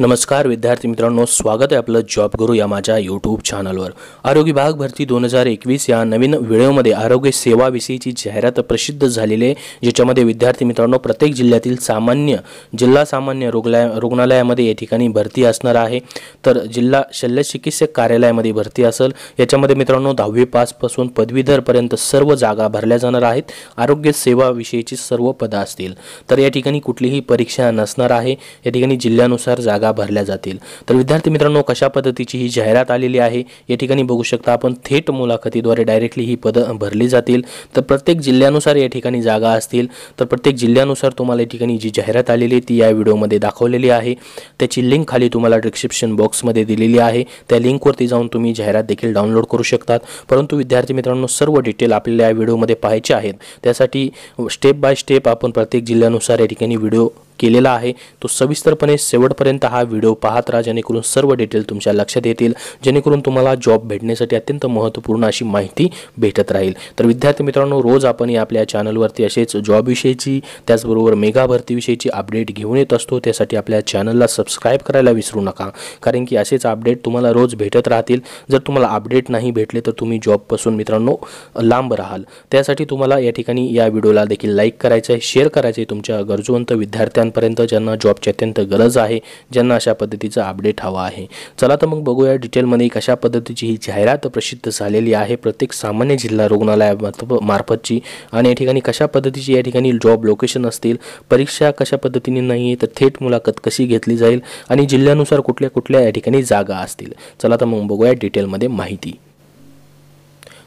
नमस्कार विद्यार्थी मित्रांनो स्वागत आहे आपलं जॉब गुरु या माझ्या यूट्यूब चॅनलवर आरोग्य विभाग भरती दोन हजार एकवीस या नवीन व्हिडिओमध्ये आरोग्य सेवाविषयीची जाहिरात प्रसिद्ध झालेली आहे ज्याच्यामध्ये विद्यार्थी मित्रांनो प्रत्येक जिल्ह्यातील सामान्य जिल्हा सामान्य रुग्णालय रुग्णालयामध्ये या ठिकाणी भरती असणार आहे तर जिल्हा शल्यचिकित्सक कार्यालयामध्ये भरती असेल याच्यामध्ये मित्रांनो दहावी पासपासून पदवीधरपर्यंत सर्व जागा भरल्या जाणार आहेत आरोग्य सेवाविषयीची सर्व पदं असतील तर या ठिकाणी कुठलीही परीक्षा नसणार आहे या ठिकाणी जिल्ह्यानुसार जागा जागा भरल्या जातील तर विद्यार्थी मित्रांनो कशा पद्धतीची ही जाहिरात आलेली आहे या ठिकाणी बघू शकता आपण थेट मुलाखतीद्वारे डायरेक्टली ही पद भरली जातील तर प्रत्येक जिल्ह्यानुसार या ठिकाणी जागा असतील तर प्रत्येक जिल्ह्यानुसार तुम्हाला या ठिकाणी जी जाहिरात आलेली ती या व्हिडिओमध्ये दाखवलेली आहे त्याची लिंक खाली तुम्हाला डिस्क्रिप्शन बॉक्समध्ये दिलेली आहे त्या लिंकवरती जाऊन तुम्ही जाहिरात देखील डाउनलोड करू शकतात परंतु विद्यार्थी मित्रांनो सर्व डिटेल आपल्याला या व्हिडिओमध्ये पाहायचे आहेत त्यासाठी स्टेप बाय स्टेप आपण प्रत्येक जिल्ह्यानुसार या ठिकाणी व्हिडिओ केलेला आहे तो सविस्तरपणे शेवटपर्यंत हा व्हिडिओ पाहत राहा जेणेकरून सर्व डिटेल तुमच्या लक्षात येतील जेणेकरून तुम्हाला जॉब भेटण्यासाठी अत्यंत महत्त्वपूर्ण अशी माहिती भेटत राहील तर विद्यार्थी मित्रांनो रोज आपण या आपल्या चॅनलवरती असेच जॉबविषयीची त्याचबरोबर मेगा भरतीविषयीची अपडेट घेऊन येत असतो त्यासाठी आपल्या चॅनलला सबस्क्राईब करायला विसरू नका कारण की असेच अपडेट तुम्हाला रोज भेटत राहतील जर तुम्हाला अपडेट नाही भेटले तर तुम्ही जॉबपासून मित्रांनो लांब राहाल त्यासाठी तुम्हाला या ठिकाणी या व्हिडिओला देखील लाईक करायचं आहे शेअर करायचं आहे तुमच्या गरजवंत विद्यार्थ्यांना विद्यार्थ्यांपर्यंत ज्यांना जॉबची अत्यंत गरज आहे ज्यांना अशा पद्धतीचा अपडेट हवा आहे चला तर मग बघूया डिटेलमध्ये कशा पद्धतीची ही जाहिरात प्रसिद्ध झालेली आहे प्रत्येक सामान्य जिल्हा रुग्णालया मार्फतची आणि या ठिकाणी कशा पद्धतीची या ठिकाणी जॉब लोकेशन असतील परीक्षा कशा पद्धतीने नाही तर थेट मुलाखत कशी घेतली जाईल आणि जिल्ह्यानुसार कुठल्या कुठल्या या ठिकाणी जागा असतील चला तर मग बघूया डिटेलमध्ये माहिती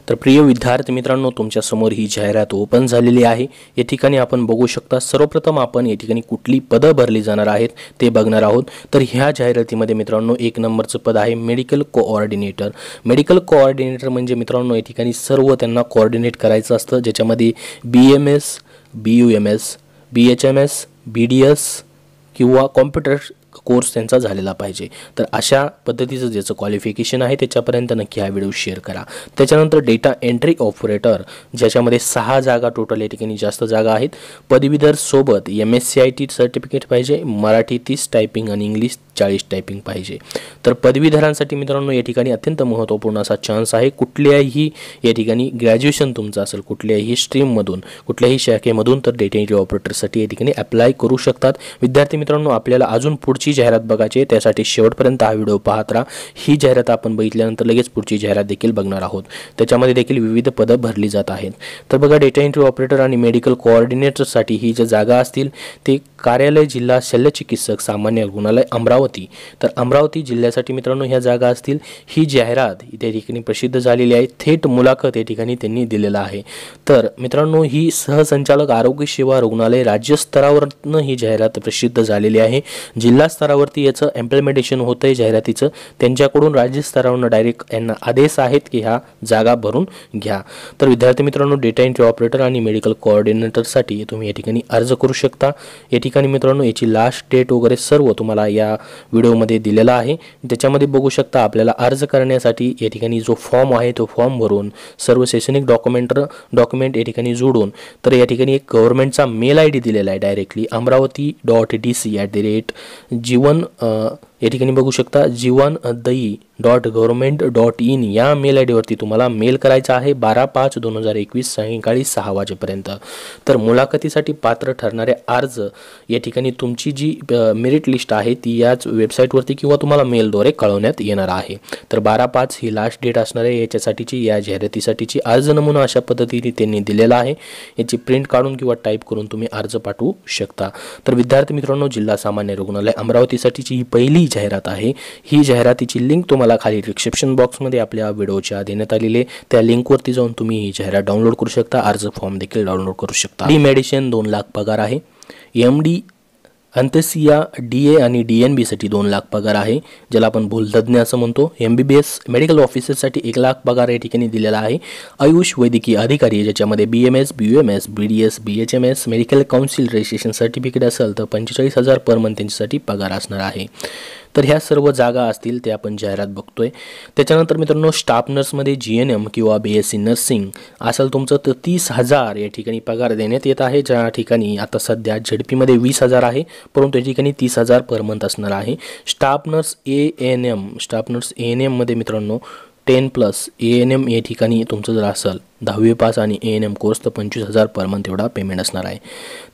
तर प्रिय विद्यार्थी मित्रांनो तुमच्यासमोर ही जाहिरात ओपन झालेली आहे या ठिकाणी आपण बघू शकता सर्वप्रथम आपण या ठिकाणी कुठली पदं भरली जाणार आहेत ते बघणार आहोत तर ह्या जाहिरातीमध्ये मित्रांनो एक नंबरचं पद आहे मेडिकल कोऑर्डिनेटर मेडिकल कोऑर्डिनेटर म्हणजे मित्रांनो या ठिकाणी सर्व त्यांना कोऑर्डिनेट करायचं असतं ज्याच्यामध्ये B M S B U M S B H M S B D S किंवा कॉम्प्युटर कोर्स त्यांचा झालेला पाहिजे तर अशा पद्धतीचं ज्याचं क्वालिफिकेशन आहे त्याच्यापर्यंत नक्की हा व्हिडिओ शेअर करा त्याच्यानंतर डेटा एंट्री ऑपरेटर ज्याच्यामध्ये सहा जागा टोटल या ठिकाणी जास्त जागा आहेत पदवीधर सोबत M S C I T certificate पाहिजे मराठी तीस टायपिंग आणि इंग्लिश चाळीस टायपिंग पाहिजे तर पदवीधरांसाठी मित्रांनो या ठिकाणी अत्यंत महत्त्वपूर्ण असा चान्स आहे कुठल्याही या ठिकाणी ग्रॅज्युएशन तुमचं असेल कुठल्याही स्ट्रीममधून कुठल्याही शाखेमधून तर डेटा एंट्री ऑपरेटरसाठी या ठिकाणी अप्लाय करू शकतात विद्यार्थी मित्रांनो आपल्याला अजून पुढची ही जाहिरात बघायची त्यासाठी शेवटपर्यंत हा व्हिडिओ पाहत राहा ही जाहिरात आपण बघितल्यानंतर लगेच पुढची जाहिरात देखील बघणार आहोत त्याच्यामध्ये देखील विविध पदं भरली जात आहेत तर बघा डेटा एंट्री ऑपरेटर आणि मेडिकल कोऑर्डिनेटरसाठी ही ज्या जागा असतील ते कार्यालय जिल्हा शल्यचिकित्सक सामान्य रुग्णालय अमरावती तर अमरावती जिल्ह्यासाठी मित्रांनो ह्या जागा असतील ही जाहिरात त्या ठिकाणी प्रसिद्ध झालेली आहे थेट मुलाखत या ठिकाणी त्यांनी दिलेला आहे तर मित्रांनो ही सहसंचालक आरोग्य सेवा रुग्णालय राज्यस्तरावरनं ही जाहिरात प्रसिद्ध झालेली आहे जिल्हा जिल्हा स्तरावरती याचं इम्प्लिमेंटेशन होत आहे जाहिरातीचं त्यांच्याकडून राज्य डायरेक्ट यांना आदेश आहेत की ह्या जागा भरून घ्या तर विद्यार्थी मित्रांनो डेटा एंट्री ऑपरेटर आणि मेडिकल कोऑर्डिनेटरसाठी तुम्ही या ठिकाणी अर्ज करू शकता या ठिकाणी मित्रांनो याची लास्ट डेट वगैरे सर्व तुम्हाला या व्हिडिओमध्ये दिलेला आहे त्याच्यामध्ये बघू शकता आपल्याला अर्ज करण्यासाठी या ठिकाणी जो फॉर्म आहे तो फॉर्म भरून सर्व शैक्षणिक डॉक्युमेंट डॉक्युमेंट या ठिकाणी जोडून तर या ठिकाणी एक गव्हर्नमेंटचा मेल आय डी दिलेला आहे directly Amravati dot D C at the rate Jeevan या ठिकाणी बघू शकता Jeevandayee dot government dot in या मेल आय डीवरती तुम्हाला मेल करायचा आहे बारा पाच दोन हजार एकवीस सायंकाळी सहा वाजेपर्यंत तर मुलाखतीसाठी पात्र ठरणारे अर्ज या ठिकाणी तुमची जी मेरिट लिस्ट आहे ती याच वेबसाईटवरती किंवा तुम्हाला मेलद्वारे कळवण्यात येणार आहे तर बारा पाच ही लास्ट डेट असणार आहे याच्यासाठीची या जाहिरातीसाठीची अर्ज नमुना अशा पद्धतीने त्यांनी दिलेला आहे याची प्रिंट काढून किंवा टाईप करून तुम्ही अर्ज पाठवू शकता तर विद्यार्थी मित्रांनो जिल्हा सामान्य रुग्णालय अमरावतीसाठीची ही पहिली ही जाहिरात आहे ही जाहिरातीची लिंक तुम्हाला खाली डिस्क्रिप्शन बॉक्समध्ये आपल्या व्हिडिओच्या देण्यात आलेली आहे त्या लिंकवरती जाऊन तुम्ही ही जाहिरात डाउनलोड करू शकता अर्ज फॉर्म देखील डाउनलोड करू शकता ही मेडिसिन दोन लाख पगार आहे M D anaesthesia D A आणि डी एन बीसाठी दोन लाख पगार आहे ज्याला आपण भूलतज्ञ असं म्हणतो M B B S medical ऑफिसरसाठी एक लाख पगार या ठिकाणी दिलेला आहे आयुष वैद्यकीय अधिकारी ज्याच्यामध्ये B M S B U M S B D S B H M S medical council registration certificate असेल तर पंचेचाळीस हजार पर मंथ त्यांच्यासाठी पगार असणार आहे तर ह्या सर्व जागा असतील ते आपण जाहिरात बघतोय त्याच्यानंतर मित्रांनो स्टाफ नर्समध्ये जी एन एम किंवा बी एस सी नर्सिंग असेल तुमचं तर तीस हजार या ठिकाणी पगार देण्यात येत आहे ज्या ठिकाणी आता सध्या झेडपीमध्ये वीस हजार आहे परंतु या ठिकाणी तीस हजार पर मंथ असणार आहे staff nurse A N M staff nurse A N एममध्ये मित्रांनो ten plus A N M या ठिकाणी तुमचं जर असेल दहावी पास आणि ए एन एम कोर्स तर पंचवीस हजार पर मंथ एवढा पेमेंट असणार आहे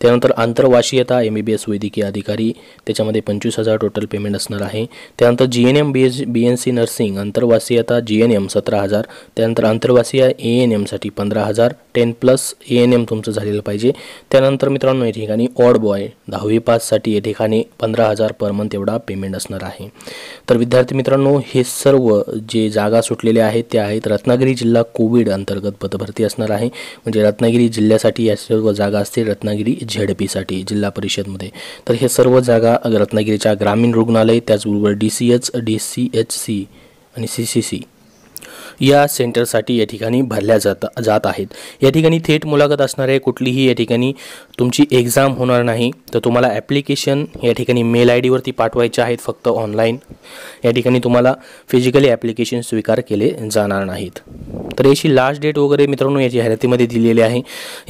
त्यानंतर आंतरवाशीयता एम बी बी एस वैद्यकीय अधिकारी त्याच्यामध्ये पंचवीस हजार टोटल पेमेंट असणार आहे त्यानंतर G N M B S B N C nursing आंतरवासीयता जी एन एम सतरा हजार त्यानंतर आंतरवासीय ए एन एमसाठी पंधरा हजार ten plus A N M तुमचं झालेलं पाहिजे त्यानंतर मित्रांनो या ठिकाणी ऑड बॉय दहावी पाससाठी या ठिकाणी पंधरा हजार पर मंथ एवढा पेमेंट असणार आहे तर विद्यार्थी मित्रांनो हे सर्व जे जागा सुटलेल्या आहेत त्या आहेत रत्नागिरी जिल्हा कोविड अंतर्गत भरती असणार आहे म्हणजे रत्नागिरी जिल्ह्यासाठी या सर्व जागा असतील रत्नागिरी झेडपीसाठी जिल्हा परिषदमध्ये तर हे सर्व जागा रत्नागिरीच्या ग्रामीण रुग्णालय त्याचबरोबर D C H D C H C आणि सी सी सी या सेंटरसाठी या ठिकाणी भरल्या जात जात आहेत या ठिकाणी थेट मुलाखत असणारे कुठलीही या ठिकाणी तुमची एक्झाम होणार नाही तर तुम्हाला ॲप्लिकेशन या ठिकाणी मेल आय डीवरती पाठवायचे आहेत फक्त ऑनलाईन या ठिकाणी तुम्हाला फिजिकली ॲप्लिकेशन स्वीकार केले जाणार नाहीत तर याची लास्ट डेट वगैरे मित्रांनो या जाहिरातीमध्ये दिलेली आहे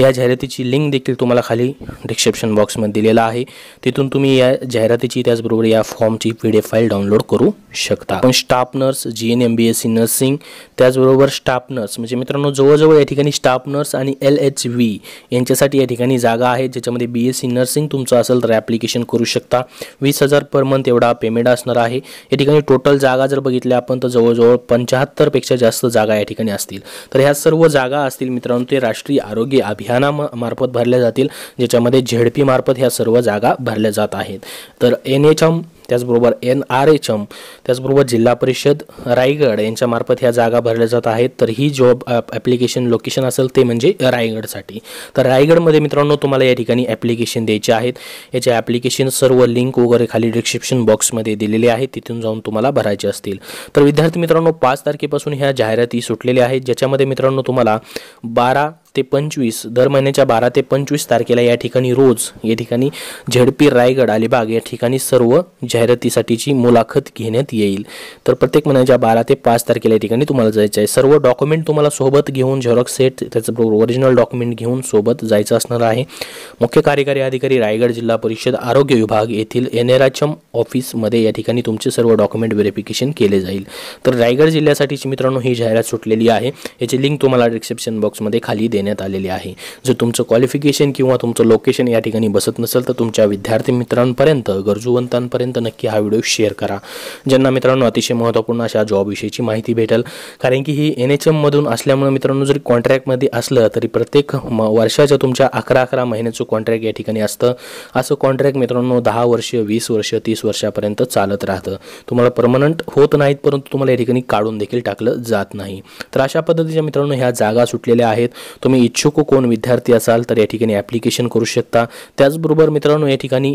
या जाहिरातीची लिंक देखील तुम्हाला खाली डिस्क्रिप्शन बॉक्समध्ये दिलेला आहे तिथून तुम्ही या जाहिरातीची त्याचबरोबर या फॉर्मची P D F file download करू शकता पण staff nurse G N M B S C nursing त्याचबरोबर स्टाफ नर्स म्हणजे मित्रांनो जवळजवळ या ठिकाणी स्टाफ नर्स आणि एल एच व्ही यांच्यासाठी या ठिकाणी जागा आहेत ज्याच्यामध्ये बी एस सी नर्सिंग तुमचं असेल तर ॲप्लिकेशन करू शकता वीस हजार पर मंथ एवढा पेमेंट असणार आहे या ठिकाणी टोटल जागा जर बघितल्या आपण तर जवळजवळ पंच्याहत्तरपेक्षा जास्त जागा या ठिकाणी असतील तर ह्या सर्व जागा असतील मित्रांनो ते राष्ट्रीय आरोग्य अभियाना मार्फत भरल्या जातील ज्याच्यामध्ये झेडपी मार्फत ह्या सर्व जागा भरल्या जात आहेत तर एन एच एम त्याचबरोबर एन आर एच एम त्याचबरोबर जिल्हा परिषद रायगड यांच्यामार्फत ह्या जागा भरल्या जात आहेत तर ही जॉब ॲप्लिकेशन लोकेशन असेल ते म्हणजे रायगडसाठी तर रायगडमध्ये मित्रांनो तुम्हाला या ठिकाणी ॲप्लिकेशन द्यायचे आहेत याचे ॲप्लिकेशन सर्व लिंक वगैरे खाली डिस्क्रिप्शन बॉक्समध्ये दिलेले आहेत तिथून जाऊन तुम्हाला भरायचे असतील तर विद्यार्थी मित्रांनो पाच तारखेपासून ह्या जाहिराती सुटलेल्या आहेत ज्याच्यामध्ये मित्रांनो तुम्हाला बारा ते पंचवीस दर महिन्याच्या बारा ते पंचवीस तारखेला या ठिकाणी रोज या ठिकाणी झेडपी रायगड अलिबाग या ठिकाणी सर्व जाहिरातीसाठीची मुलाखत घेण्यात येईल तर प्रत्येक महिन्याच्या बारा ते पाच तारखेला या ठिकाणी तुम्हाला जायचं आहे सर्व डॉक्युमेंट तुम्हाला सोबत घेऊन झेरॉक्स सेट त्याचं ओरिजिनल डॉक्युमेंट घेऊन सोबत जायचं असणार आहे मुख्य कार्यकारी अधिकारी रायगड जिल्हा परिषद आरोग्य विभाग येथील एन एम ऑफिसमध्ये या ठिकाणी तुमचे सर्व डॉक्युमेंट व्हेरिफिकेशन केले जाईल तर रायगड जिल्ह्यासाठीची मित्रांनो ही जाहिरात सुटलेली आहे याची लिंक तुम्हाला डिस्क्रिप्शन बॉक्समध्ये खाली देणे देण्यात आलेली आहे जर तुमचं क्वालिफिकेशन किंवा तुमचं लोकेशन या ठिकाणी बसत नसेल तर तुमच्या विद्यार्थी मित्रांपर्यंत गरजूवंतांपर्यंत नक्की हा व्हिडिओ शेअर करा ज्यांना मित्रांनो अतिशय महत्त्वपूर्ण अशा जॉबविषयीची माहिती भेटेल कारण की ही एन एच एममधून असल्यामुळे मित्रांनो जरी कॉन्ट्रॅक्टमध्ये असलं तरी प्रत्येक वर्षाच्या तुमच्या अकरा अकरा महिन्याचं कॉन्ट्रॅक्ट या ठिकाणी असतं असं कॉन्ट्रॅक्ट मित्रांनो दहा वर्ष वीस वर्ष तीस वर्षापर्यंत चालत राहतं तुम्हाला परमनंट होत नाहीत परंतु तुम्हाला या ठिकाणी काढून देखील टाकलं जात नाही तर अशा पद्धतीच्या मित्रांनो ह्या जागा सुटलेल्या आहेत तुम्ही इच्छुक कोण विद्यार्थी असाल तर या ठिकाणी ॲप्लिकेशन करू शकता त्याचबरोबर मित्रांनो या ठिकाणी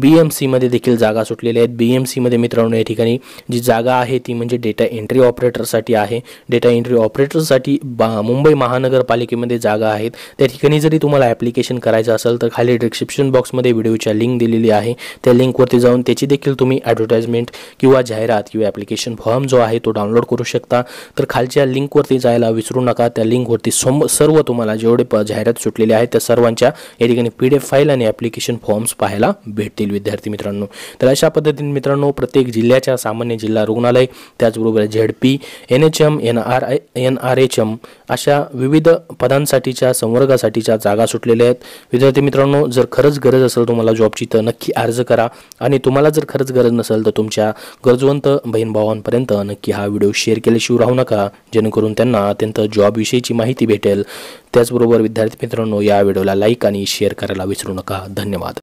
बी एम सीमध्ये देखील जागा सुटलेल्या आहेत बी एम सीमध्ये मित्रांनो या ठिकाणी जी जागा आहे ती म्हणजे डेटा एंट्री ऑपरेटरसाठी आहे डेटा एंट्री ऑपरेटरसाठी बा मुंबई महानगरपालिकेमध्ये जागा आहेत त्या ठिकाणी जरी तुम्हाला ॲप्लिकेशन करायचं असेल तर खाली डिस्क्रिप्शन बॉक्समध्ये व्हिडिओच्या लिंक दिलेली आहे त्या लिंकवरती जाऊन त्याची देखील तुम्ही ॲडव्हर्टाइजमेंट किंवा जाहिरात किंवा ॲप्लिकेशन फॉर्म जो आहे तो डाउनलोड करू शकता तर खालच्या लिंकवरती जायला विसरू नका त्या लिंकवरती सम सर्व तुम्हाला जेवढे प जाहिरात सुटलेले आहेत त्या सर्वांच्या या ठिकाणी पी फाईल आणि ॲप्लिकेशन फॉर्म्स पाहायला भेटतील विद्यार्थी मित्रांनो तर अशा पद्धतीने मित्रांनो प्रत्येक जिल्ह्याच्या सामान्य जिल्हा रुग्णालय त्याचबरोबर Z P N H M N R I N R H M अशा विविध पदांसाठीच्या संवर्गासाठीच्या जागा सुटलेल्या आहेत विद्यार्थी मित्रांनो जर खरंच गरज असेल तुम्हाला जॉबची तर नक्की अर्ज करा आणि तुम्हाला जर खरंच गरज नसेल तर तुमच्या गरजवंत बहीण भावांपर्यंत नक्की हा व्हिडिओ शेअर केल्याशिवाय राहू नका जेणेकरून त्यांना अत्यंत जॉबविषयीची माहिती भेटेल त्याचबरोबर विद्यार्थी मित्रांनो या व्हिडिओला लाईक आणि शेअर करायला विसरू नका धन्यवाद